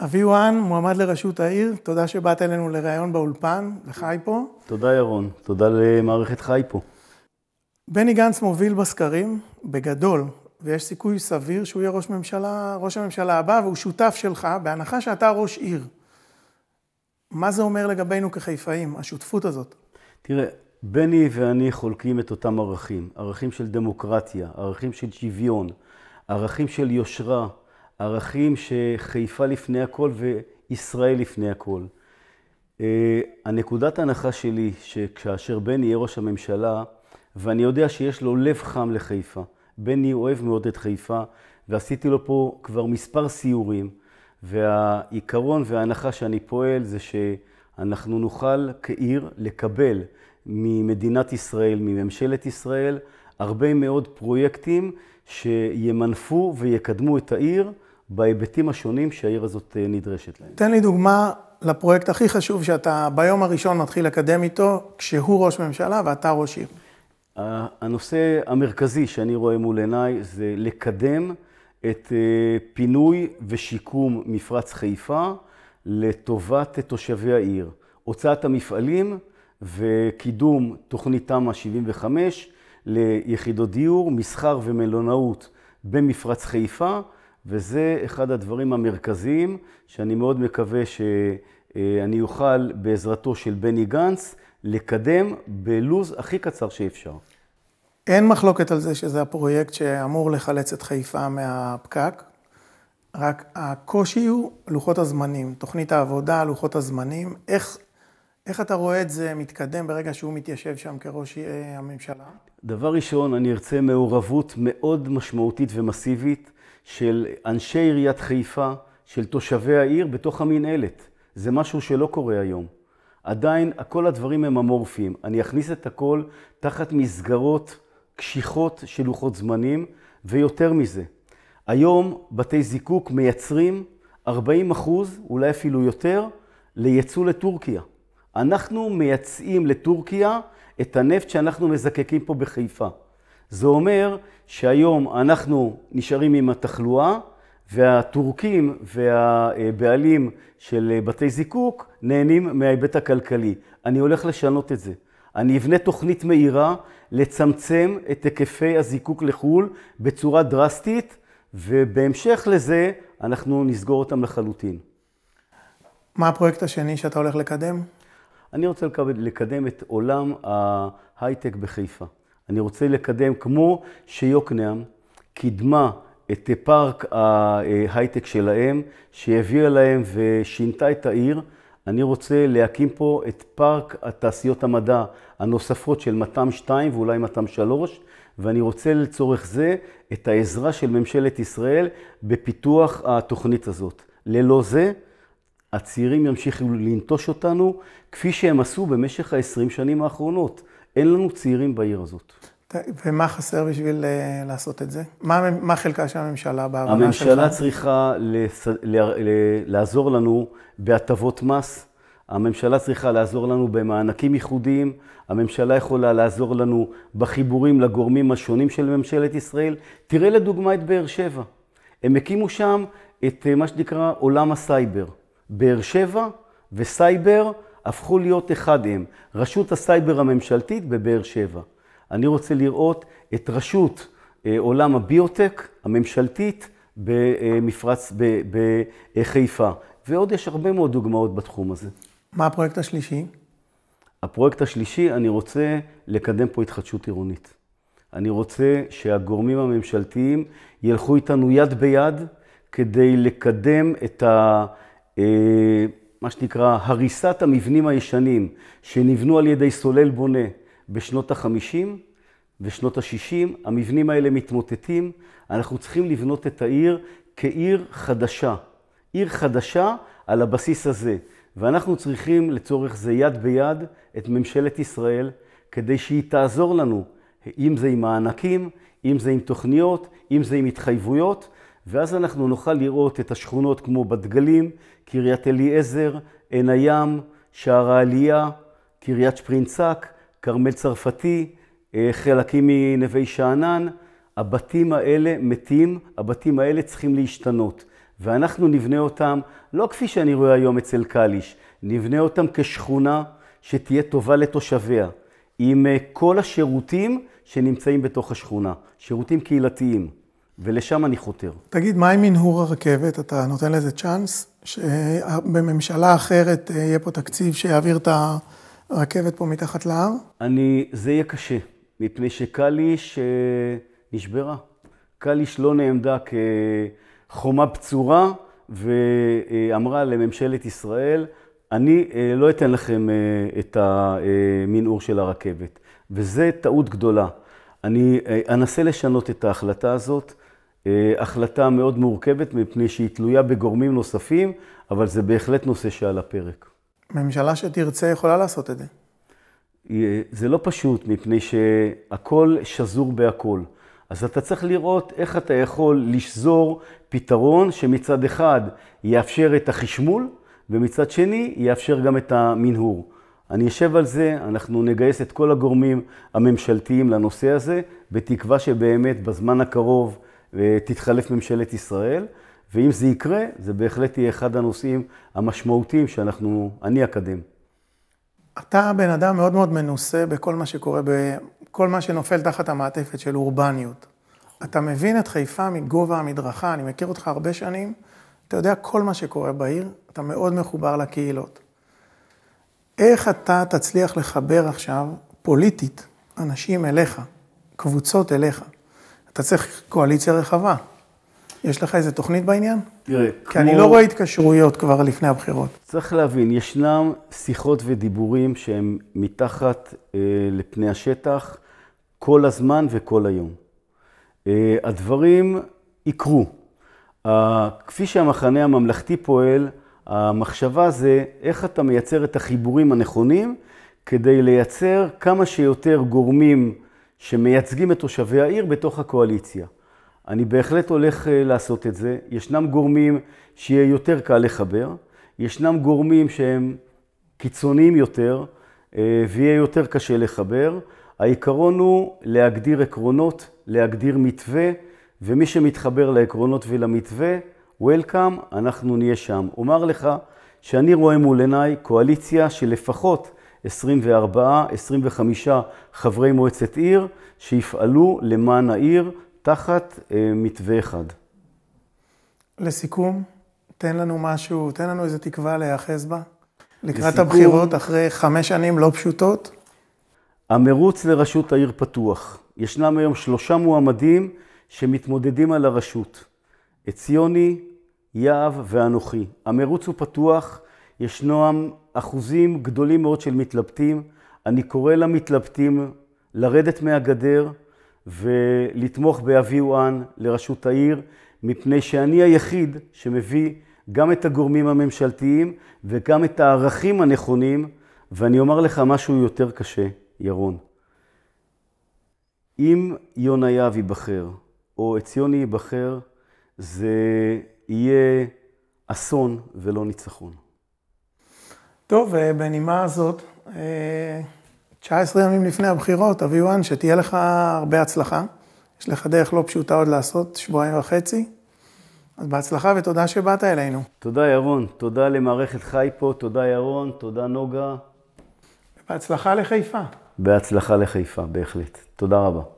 אבי אביואן, מועמד לראשות העיר, תודה שבאת אלינו לראיון באולפן, לחי פה. תודה, ירון. תודה למערכת חי פה. בני גנץ מוביל בסקרים, בגדול, ויש סיכוי סביר שהוא יהיה ראש ממשלה, ראש הממשלה הבא, והוא שותף שלך, בהנחה שאתה ראש עיר. מה זה אומר לגבינו כחיפאים, השותפות הזאת? תראה, בני ואני חולקים את אותם ערכים. ערכים של דמוקרטיה, ערכים של שוויון, ערכים של יושרה, ערכים שחיפה לפני הכל וישראל לפני הכל. אה, הנקודת ההנחה שלי, שכאשר בני יהיה ראש הממשלה, ואני יודע שיש לו לב חם לחיפה, בני אוהב מאוד את חיפה, ועשיתי לו פה כבר מספר סיורים, והעיקרון וההנחה שאני פועל זה שאנחנו נוכל כעיר לקבל ממדינת ישראל, מממשלת ישראל, הרבה מאוד פרויקטים שימנפו ויקדמו את העיר. בהיבטים השונים שהעיר הזאת אה, נדרשת להם. תן לי דוגמה לפרויקט הכי חשוב שאתה ביום הראשון מתחיל לקדם איתו, כשהוא ראש ממשלה ואתה ראש עיר. הנושא המרכזי שאני רואה מול עיניי זה לקדם את אה, פינוי ושיקום מפרץ חיפה לטובת אה, תושבי העיר. הוצאת המפעלים וקידום תוכנית תמ"א 75 ליחידות דיור, מסחר ומלונאות במפרץ חיפה. וזה אחד הדברים המרכזיים שאני מאוד מקווה שאני אה, אוכל בעזרתו של בני גנץ לקדם בלוז הכי קצר שאפשר. אין מחלוקת על זה שזה הפרויקט שאמור לחלץ את חיפה מהפקק, רק הקושי הוא לוחות הזמנים, תוכנית העבודה, לוחות הזמנים, איך, איך אתה רואה את זה מתקדם ברגע שהוא מתיישב שם כראש אה, הממשלה? דבר ראשון, אני ארצה מעורבות מאוד משמעותית ומסיבית של אנשי עיריית חיפה, של תושבי העיר, בתוך המינהלת. זה משהו שלא קורה היום. עדיין כל הדברים הם אמורפיים. אני אכניס את הכל תחת מסגרות קשיחות של לוחות זמנים, ויותר מזה. היום בתי זיקוק מייצרים 40 אחוז, אולי אפילו יותר, לייצוא לטורקיה. אנחנו מייצאים לטורקיה את הנפט שאנחנו מזקקים פה בחיפה. זה אומר שהיום אנחנו נשארים עם התחלואה, והטורקים והבעלים של בתי זיקוק נהנים מההיבט הכלכלי. אני הולך לשנות את זה. אני אבנה תוכנית מהירה לצמצם את היקפי הזיקוק לחו"ל בצורה דרסטית, ובהמשך לזה אנחנו נסגור אותם לחלוטין. מה הפרויקט השני שאתה הולך לקדם? אני רוצה לקדם את עולם ההייטק בחיפה. אני רוצה לקדם, כמו שיוקנעם קידמה את פארק ההייטק שלהם, שהביאה להם ושינתה את העיר, אני רוצה להקים פה את פארק התעשיות המדע הנוספות של מת"ם 2 ואולי מת"ם 3, ואני רוצה לצורך זה את העזרה של ממשלת ישראל בפיתוח התוכנית הזאת. ללא זה, הצעירים ימשיכו לנטוש אותנו, כפי שהם עשו במשך ה-20 שנים האחרונות. אין לנו צעירים בעיר הזאת. ומה חסר בשביל אה, לעשות את זה? מה, מה חלקה של הממשלה בהבנה שלך? הממשלה צריכה לס... ל... ל... לעזור לנו בהטבות מס, הממשלה צריכה לעזור לנו במענקים ייחודיים, הממשלה יכולה לעזור לנו בחיבורים לגורמים השונים של ממשלת ישראל. תראה לדוגמה את באר שבע. הם הקימו שם את אה, מה שנקרא עולם הסייבר. באר שבע וסייבר הפכו להיות אחד הם, רשות הסייבר הממשלתית בבאר שבע. אני רוצה לראות את רשות אה, עולם הביוטק הממשלתית במפרץ, בחיפה. ועוד יש הרבה מאוד דוגמאות בתחום הזה. מה הפרויקט השלישי? הפרויקט השלישי, אני רוצה לקדם פה התחדשות עירונית. אני רוצה שהגורמים הממשלתיים ילכו איתנו יד ביד כדי לקדם את ה... אה, מה שנקרא הריסת המבנים הישנים שנבנו על ידי סולל בונה בשנות ה-50 ושנות ה-60. המבנים האלה מתמוטטים, אנחנו צריכים לבנות את העיר כעיר חדשה. עיר חדשה על הבסיס הזה. ואנחנו צריכים לצורך זה יד ביד את ממשלת ישראל כדי שהיא תעזור לנו, אם זה עם מענקים, אם זה עם תוכניות, אם זה עם התחייבויות, ואז אנחנו נוכל לראות את השכונות כמו בדגלים, קריית אליעזר, עין הים, שער העלייה, קריית שפרינצק, כרמל צרפתי, אה, חלקים מנווה שאנן. הבתים האלה מתים, הבתים האלה צריכים להשתנות. ואנחנו נבנה אותם, לא כפי שאני רואה היום אצל קליש, נבנה אותם כשכונה שתהיה טובה לתושביה, עם אה, כל השירותים שנמצאים בתוך השכונה, שירותים קהילתיים. ולשם אני חותר. תגיד, מה עם מנהור הרכבת? אתה נותן לזה צ'אנס? שבממשלה אה, אחרת אה, יהיה פה תקציב שיעביר את הרכבת פה מתחת להר? אני, זה יהיה קשה, מפני שקליש נשברה. קליש לא נעמדה כחומה בצורה ואמרה לממשלת ישראל, אני אה, לא אתן לכם את המנהור של הרכבת. וזו טעות גדולה. אני אנסה לשנות את ההחלטה הזאת. אה, החלטה מאוד מורכבת, מפני שהיא תלויה בגורמים נוספים, אבל זה בהחלט נושא שעל הפרק. ממשלה שתרצה יכולה לעשות את זה. אה, זה לא פשוט, מפני שהכל שזור בהכל. אז אתה צריך לראות איך אתה יכול לשזור פתרון שמצד אחד יאפשר את החשמול, ומצד שני יאפשר גם את המנהור. אני אשב על זה, אנחנו נגייס את כל הגורמים הממשלתיים לנושא הזה, בתקווה שבאמת בזמן הקרוב תתחלף ממשלת ישראל, ואם זה יקרה, זה בהחלט יהיה אחד הנושאים המשמעותיים שאנחנו, אני אקדם. אתה בן אדם מאוד מאוד מנוסה בכל מה שקורה, בכל מה שנופל תחת המעטפת של אורבניות. אתה מבין את חיפה מגובה המדרכה, אני מכיר אותך הרבה שנים, אתה יודע כל מה שקורה בעיר, אתה מאוד מחובר לקהילות. איך אתה תצליח לחבר עכשיו, פוליטית, אנשים אליך, קבוצות אליך? אתה צריך קואליציה רחבה. יש לך איזה תוכנית בעניין? תראה, כי כמו... כי אני לא רואה התקשרויות כבר לפני הבחירות. צריך להבין, ישנם שיחות ודיבורים שהם מתחת אה, לפני השטח כל הזמן וכל היום. אה, הדברים יקרו. אה, כפי שהמחנה הממלכתי פועל, המחשבה זה איך אתה מייצר את החיבורים הנכונים כדי לייצר כמה שיותר גורמים שמייצגים את תושבי העיר בתוך הקואליציה. אני בהחלט הולך אה, לעשות את זה. ישנם גורמים שיהיה יותר קל לחבר, ישנם גורמים שהם קיצוניים יותר אה, ויהיה יותר קשה לחבר. העיקרון הוא להגדיר עקרונות, להגדיר מתווה, ומי שמתחבר לעקרונות ולמתווה, Welcome, אנחנו נהיה שם. אומר לך שאני רואה מול עיניי קואליציה שלפחות 24, 25 חברי מועצת עיר שיפעלו למען העיר תחת אה, מתווה אחד. לסיכום, תן לנו משהו, תן לנו איזו תקווה להיאחז בה. לקראת לסיכום, הבחירות, אחרי חמש שנים לא פשוטות. המרוץ לראשות העיר פתוח. ישנם היום שלושה מועמדים שמתמודדים על הרשות. עציוני, יהב ואנוכי. המרוץ הוא פתוח, ישנם אחוזים גדולים מאוד של מתלבטים. אני קורא למתלבטים לרדת מהגדר ולתמוך באבי וואן לראשות העיר, מפני שאני היחיד שמביא גם את הגורמים הממשלתיים וגם את הערכים הנכונים, ואני אומר לך משהו יותר קשה, ירון. אם יונה יהב ייבחר, או עציוני ייבחר, זה יהיה אסון ולא ניצחון. טוב, אה, בנימה הזאת, 19 אה, ימים לפני הבחירות, אבי וואן, שתהיה לך הרבה הצלחה. יש לך דרך לא פשוטה עוד לעשות, שבועיים וחצי. אז בהצלחה ותודה שבאת אלינו. תודה, ירון. תודה למערכת חי פה, תודה, ירון, תודה, נוגה. בהצלחה לחיפה. בהצלחה לחיפה, בהחלט. תודה רבה.